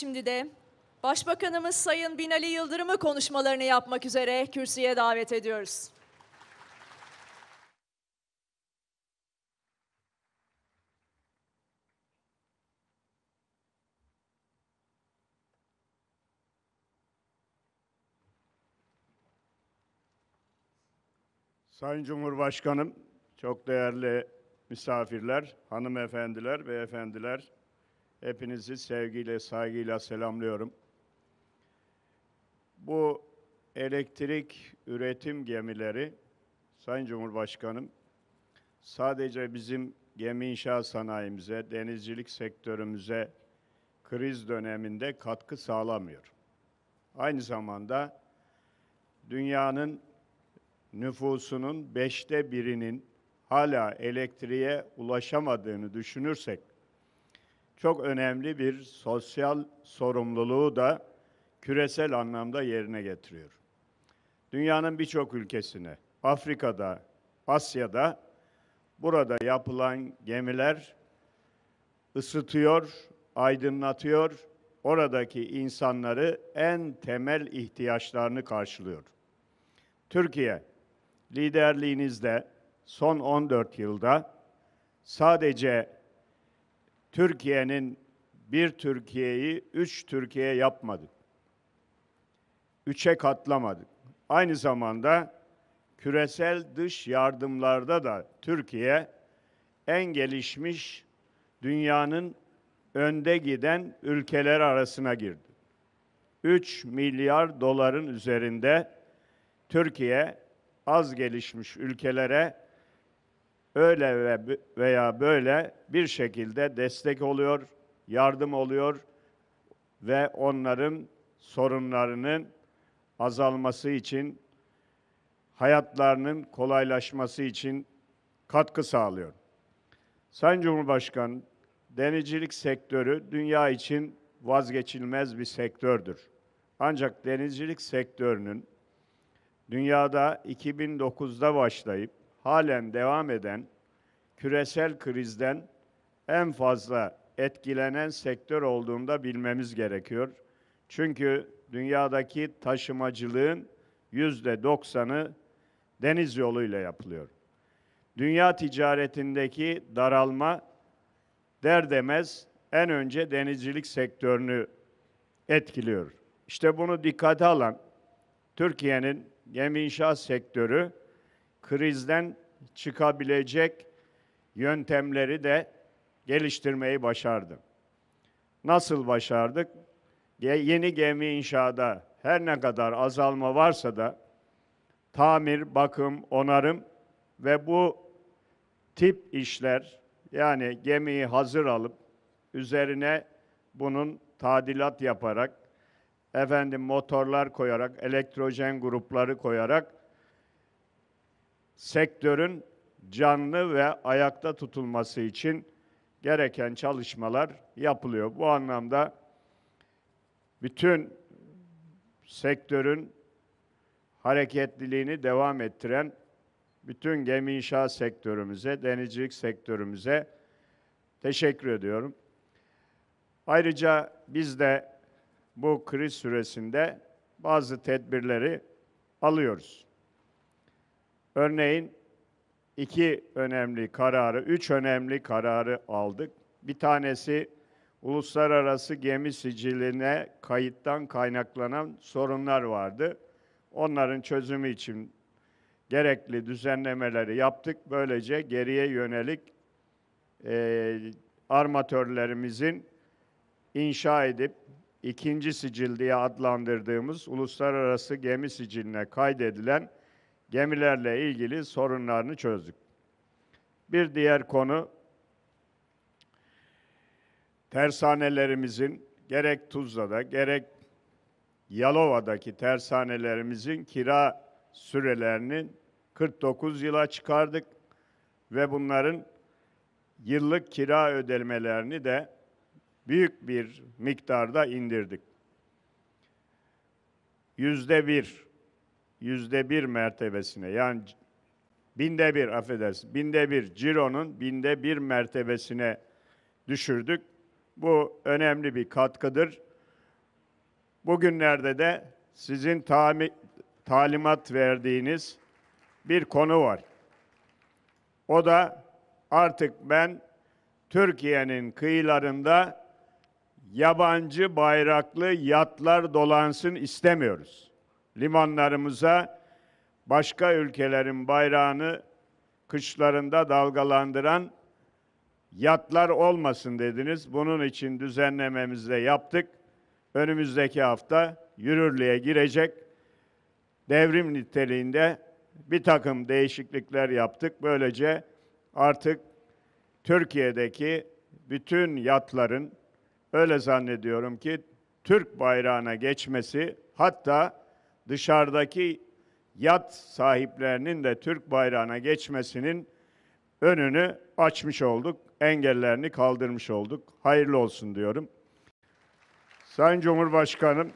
Şimdi de Başbakanımız Sayın Binali Yıldırım'ı konuşmalarını yapmak üzere kürsüye davet ediyoruz. Sayın Cumhurbaşkanım, çok değerli misafirler, hanımefendiler, ve efendiler. Hepinizi sevgiyle, saygıyla selamlıyorum. Bu elektrik üretim gemileri Sayın Cumhurbaşkanım sadece bizim gemi inşa sanayimize, denizcilik sektörümüze kriz döneminde katkı sağlamıyor. Aynı zamanda dünyanın nüfusunun beşte birinin hala elektriğe ulaşamadığını düşünürsek çok önemli bir sosyal sorumluluğu da küresel anlamda yerine getiriyor. Dünyanın birçok ülkesine, Afrika'da, Asya'da burada yapılan gemiler ısıtıyor, aydınlatıyor, oradaki insanları en temel ihtiyaçlarını karşılıyor. Türkiye liderliğinizde son 14 yılda sadece Türkiye'nin bir Türkiye'yi üç Türkiye yapmadık. Üçe katlamadık. Aynı zamanda küresel dış yardımlarda da Türkiye en gelişmiş dünyanın önde giden ülkeler arasına girdi. 3 milyar doların üzerinde Türkiye az gelişmiş ülkelere öyle veya böyle bir şekilde destek oluyor, yardım oluyor ve onların sorunlarının azalması için, hayatlarının kolaylaşması için katkı sağlıyor. Sayın Cumhurbaşkanı, denizcilik sektörü dünya için vazgeçilmez bir sektördür. Ancak denizcilik sektörünün dünyada 2009'da başlayıp halen devam eden küresel krizden en fazla etkilenen sektör olduğunda bilmemiz gerekiyor. Çünkü dünyadaki taşımacılığın yüzde doksanı deniz yoluyla yapılıyor. Dünya ticaretindeki daralma derdemez en önce denizcilik sektörünü etkiliyor. İşte bunu dikkate alan Türkiye'nin gemi inşaat sektörü krizden çıkabilecek yöntemleri de geliştirmeyi başardık. Nasıl başardık? Yeni gemi inşaada her ne kadar azalma varsa da tamir, bakım, onarım ve bu tip işler yani gemiyi hazır alıp üzerine bunun tadilat yaparak efendim motorlar koyarak, elektrojen grupları koyarak sektörün canlı ve ayakta tutulması için gereken çalışmalar yapılıyor. Bu anlamda bütün sektörün hareketliliğini devam ettiren bütün gemi inşa sektörümüze, denizcilik sektörümüze teşekkür ediyorum. Ayrıca biz de bu kriz süresinde bazı tedbirleri alıyoruz. Örneğin iki önemli kararı, üç önemli kararı aldık. Bir tanesi uluslararası gemi siciline kayıttan kaynaklanan sorunlar vardı. Onların çözümü için gerekli düzenlemeleri yaptık. Böylece geriye yönelik e, armatörlerimizin inşa edip ikinci sicil diye adlandırdığımız uluslararası gemi siciline kaydedilen gemilerle ilgili sorunlarını çözdük. Bir diğer konu tersanelerimizin gerek Tuzla'da gerek Yalova'daki tersanelerimizin kira sürelerini 49 yıla çıkardık ve bunların yıllık kira ödemelerini de büyük bir miktarda indirdik. Yüzde bir yüzde bir mertebesine yani binde bir affedersin binde bir cironun binde bir mertebesine düşürdük. Bu önemli bir katkıdır. Bugünlerde de sizin tami, talimat verdiğiniz bir konu var. O da artık ben Türkiye'nin kıyılarında yabancı bayraklı yatlar dolansın istemiyoruz limanlarımıza başka ülkelerin bayrağını kışlarında dalgalandıran yatlar olmasın dediniz. Bunun için düzenlememizi de yaptık. Önümüzdeki hafta yürürlüğe girecek devrim niteliğinde bir takım değişiklikler yaptık. Böylece artık Türkiye'deki bütün yatların öyle zannediyorum ki Türk bayrağına geçmesi hatta dışarıdaki yat sahiplerinin de Türk bayrağına geçmesinin önünü açmış olduk, engellerini kaldırmış olduk. Hayırlı olsun diyorum. Sayın Cumhurbaşkanım,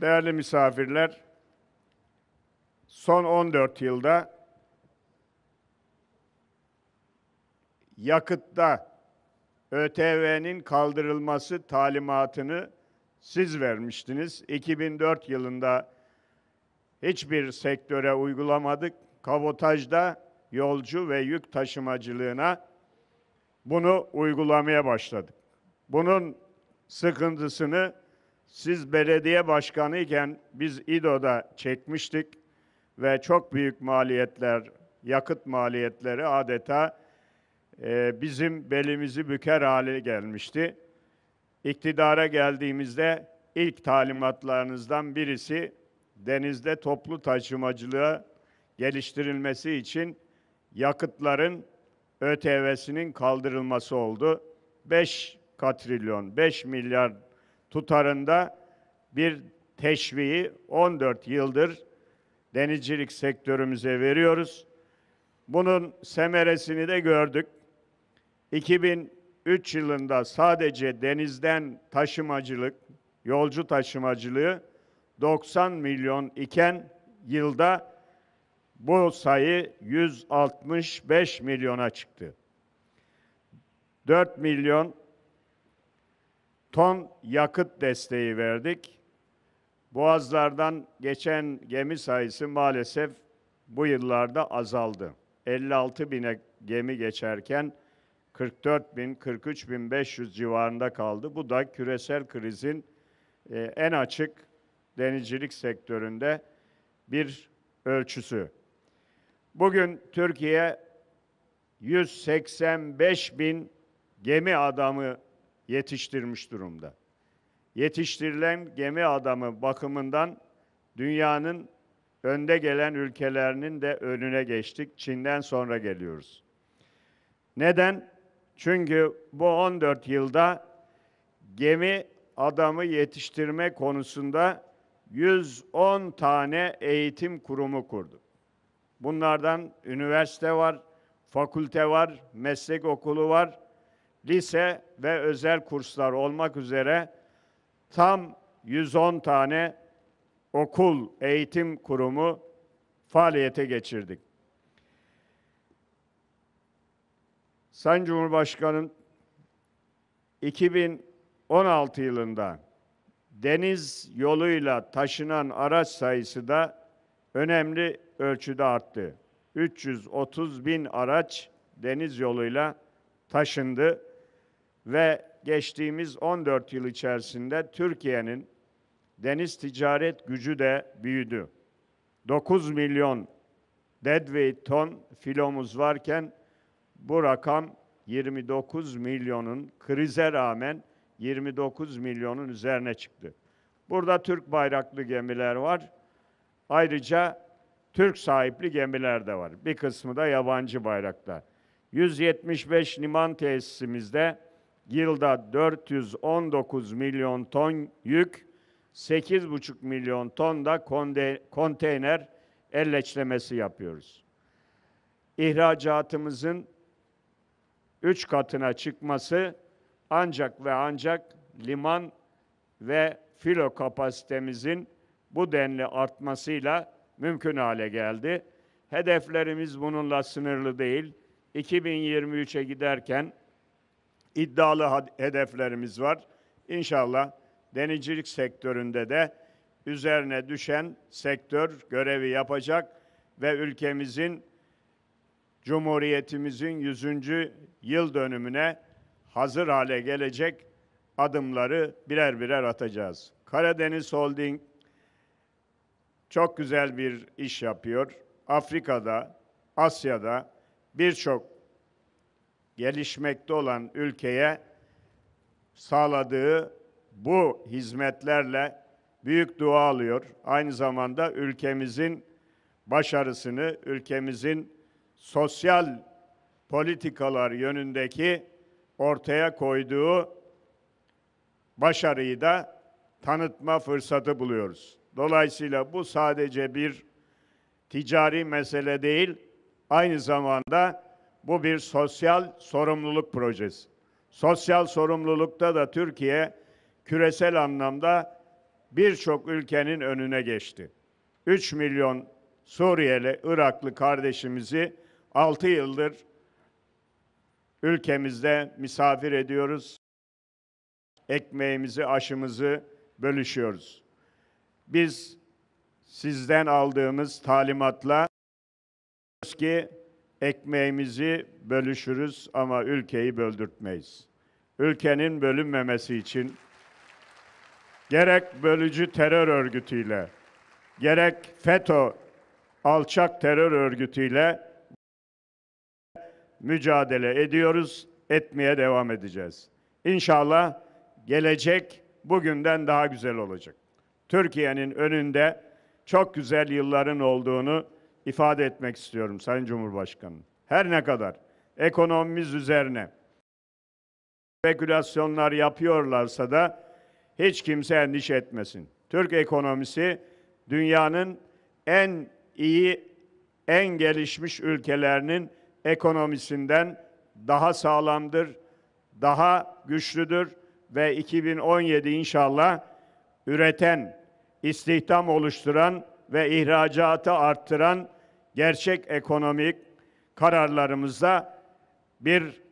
değerli misafirler, son 14 yılda yakıtta ÖTV'nin kaldırılması talimatını siz vermiştiniz. 2004 yılında hiçbir sektöre uygulamadık. Kabotajda yolcu ve yük taşımacılığına bunu uygulamaya başladık. Bunun sıkıntısını siz belediye başkanı iken biz İDO'da çekmiştik ve çok büyük maliyetler, yakıt maliyetleri adeta e, bizim belimizi büker hale gelmişti. İktidara geldiğimizde ilk talimatlarınızdan birisi denizde toplu taşımacılığa geliştirilmesi için yakıtların ÖTV'sinin kaldırılması oldu. 5 katrilyon, 5 milyar tutarında bir teşviği 14 yıldır denizcilik sektörümüze veriyoruz. Bunun semeresini de gördük. 2000 3 yılında sadece denizden taşımacılık, yolcu taşımacılığı 90 milyon iken yılda bu sayı 165 milyona çıktı. 4 milyon ton yakıt desteği verdik. Boğazlardan geçen gemi sayısı maalesef bu yıllarda azaldı. 56 bine gemi geçerken 44 bin, 43 bin 500 civarında kaldı. Bu da küresel krizin e, en açık denizcilik sektöründe bir ölçüsü. Bugün Türkiye 185 bin gemi adamı yetiştirmiş durumda. Yetiştirilen gemi adamı bakımından dünyanın önde gelen ülkelerinin de önüne geçtik. Çin'den sonra geliyoruz. Neden? Çünkü bu 14 yılda gemi adamı yetiştirme konusunda 110 tane eğitim kurumu kurdu. Bunlardan üniversite var, fakülte var, meslek okulu var, lise ve özel kurslar olmak üzere tam 110 tane okul, eğitim kurumu faaliyete geçirdik. Sayın Cumhurbaşkanım 2016 yılında deniz yoluyla taşınan araç sayısı da önemli ölçüde arttı. 330 bin araç deniz yoluyla taşındı ve geçtiğimiz 14 yıl içerisinde Türkiye'nin deniz ticaret gücü de büyüdü. 9 milyon deadweight ton filomuz varken bu rakam 29 milyonun krize rağmen 29 milyonun üzerine çıktı. Burada Türk bayraklı gemiler var. Ayrıca Türk sahipli gemiler de var. Bir kısmı da yabancı bayrakta. 175 liman tesisimizde yılda 419 milyon ton yük, 8,5 milyon ton da konteyner elleçlemesi yapıyoruz. İhracatımızın üç katına çıkması ancak ve ancak liman ve filo kapasitemizin bu denli artmasıyla mümkün hale geldi. Hedeflerimiz bununla sınırlı değil. 2023'e giderken iddialı hedeflerimiz var. İnşallah denizcilik sektöründe de üzerine düşen sektör görevi yapacak ve ülkemizin Cumhuriyetimizin 100 yıl dönümüne hazır hale gelecek adımları birer birer atacağız. Karadeniz Holding çok güzel bir iş yapıyor. Afrika'da, Asya'da birçok gelişmekte olan ülkeye sağladığı bu hizmetlerle büyük dua alıyor. Aynı zamanda ülkemizin başarısını, ülkemizin sosyal politikalar yönündeki ortaya koyduğu başarıyı da tanıtma fırsatı buluyoruz. Dolayısıyla bu sadece bir ticari mesele değil, aynı zamanda bu bir sosyal sorumluluk projesi. Sosyal sorumlulukta da Türkiye küresel anlamda birçok ülkenin önüne geçti. 3 milyon Suriyeli, Iraklı kardeşimizi 6 yıldır ülkemizde misafir ediyoruz. Ekmeğimizi, aşımızı bölüşüyoruz. Biz sizden aldığımız talimatla ki ekmeğimizi bölüşürüz ama ülkeyi böldürtmeyiz. Ülkenin bölünmemesi için gerek bölücü terör örgütüyle, gerek FETÖ alçak terör örgütüyle mücadele ediyoruz, etmeye devam edeceğiz. İnşallah gelecek bugünden daha güzel olacak. Türkiye'nin önünde çok güzel yılların olduğunu ifade etmek istiyorum Sayın Cumhurbaşkanım. Her ne kadar ekonomimiz üzerine spekülasyonlar yapıyorlarsa da hiç kimse endişe etmesin. Türk ekonomisi dünyanın en iyi, en gelişmiş ülkelerinin ekonomisinden daha sağlamdır, daha güçlüdür ve 2017 inşallah üreten, istihdam oluşturan ve ihracatı arttıran gerçek ekonomik kararlarımızda bir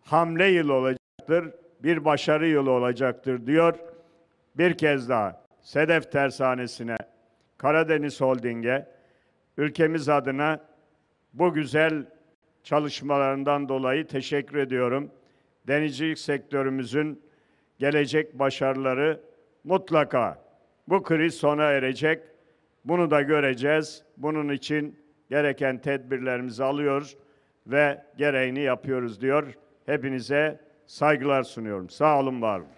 hamle yılı olacaktır, bir başarı yılı olacaktır diyor. Bir kez daha Sedef Tersanesi'ne, Karadeniz Holding'e, ülkemiz adına bu güzel çalışmalarından dolayı teşekkür ediyorum. Denizcilik sektörümüzün gelecek başarıları mutlaka bu kriz sona erecek. Bunu da göreceğiz. Bunun için gereken tedbirlerimizi alıyoruz ve gereğini yapıyoruz diyor. Hepinize saygılar sunuyorum. Sağ olun, var olun.